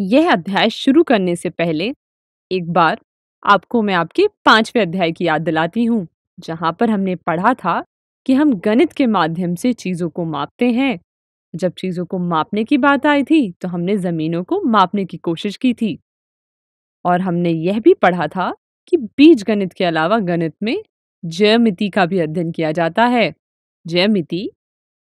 यह अध्याय शुरू करने से पहले एक बार आपको मैं आपके पांचवें अध्याय की याद दिलाती हूँ जहाँ पर हमने पढ़ा था कि हम गणित के माध्यम से चीज़ों को मापते हैं जब चीज़ों को मापने की बात आई थी तो हमने ज़मीनों को मापने की कोशिश की थी और हमने यह भी पढ़ा था कि बीज गणित के अलावा गणित में जयमिति का भी अध्ययन किया जाता है जयमिति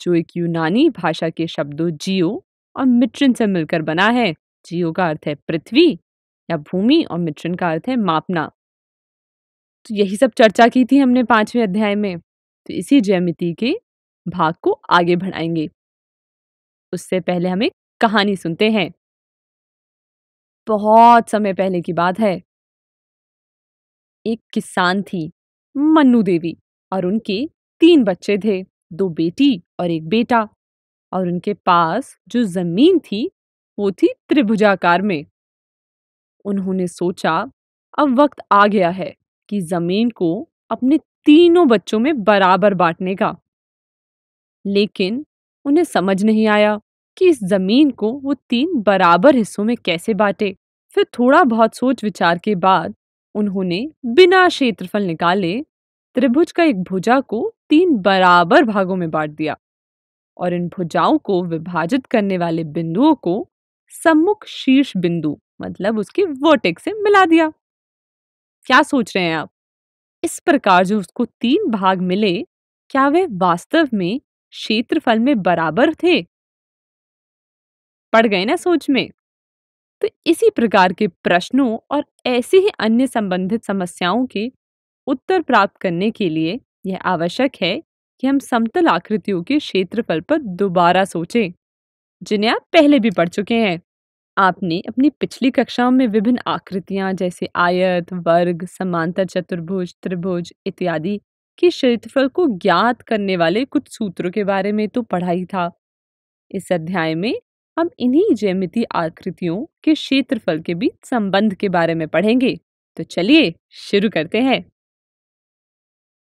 जो एक यूनानी भाषा के शब्दों जियो और मिट्रिन से मिलकर बना है जियो का अर्थ है पृथ्वी या भूमि और मिथुन का अर्थ है मापना तो यही सब चर्चा की थी हमने पांचवें अध्याय में तो इसी ज्यामिति के भाग को आगे बढ़ाएंगे उससे पहले हम एक कहानी सुनते हैं बहुत समय पहले की बात है एक किसान थी मन्नू देवी और उनके तीन बच्चे थे दो बेटी और एक बेटा और उनके पास जो जमीन थी वो थी त्रिभुजाकार में उन्होंने सोचा अब वक्त आ गया है कि जमीन को अपने तीनों बच्चों में बराबर बांटने का लेकिन उन्हें समझ नहीं आया कि इस जमीन को वो तीन बराबर हिस्सों में कैसे बांटे फिर थोड़ा बहुत सोच विचार के बाद उन्होंने बिना क्षेत्रफल निकाले त्रिभुज का एक भुजा को तीन बराबर भागों में बांट दिया और इन भुजाओं को विभाजित करने वाले बिंदुओं को सम्मुख शीर्ष बिंदु मतलब उसके वोटेक से मिला दिया क्या सोच रहे हैं आप इस प्रकार जो उसको तीन भाग मिले क्या वे वास्तव में क्षेत्रफल में बराबर थे पड़ गए ना सोच में तो इसी प्रकार के प्रश्नों और ऐसे ही अन्य संबंधित समस्याओं के उत्तर प्राप्त करने के लिए यह आवश्यक है कि हम समतल आकृतियों के क्षेत्रफल पर दोबारा सोचें जिन्हें आप पहले भी पढ़ चुके हैं आपने अपनी पिछली कक्षाओं में विभिन्न आकृतियां जैसे आयत वर्ग समांतर चतुर्भुज त्रिभुज इत्यादि के क्षेत्रफल को ज्ञात करने वाले कुछ सूत्रों के बारे में तो पढ़ा ही था इस अध्याय में हम इन्हीं जैमिति आकृतियों के क्षेत्रफल के बीच संबंध के बारे में पढ़ेंगे तो चलिए शुरू करते हैं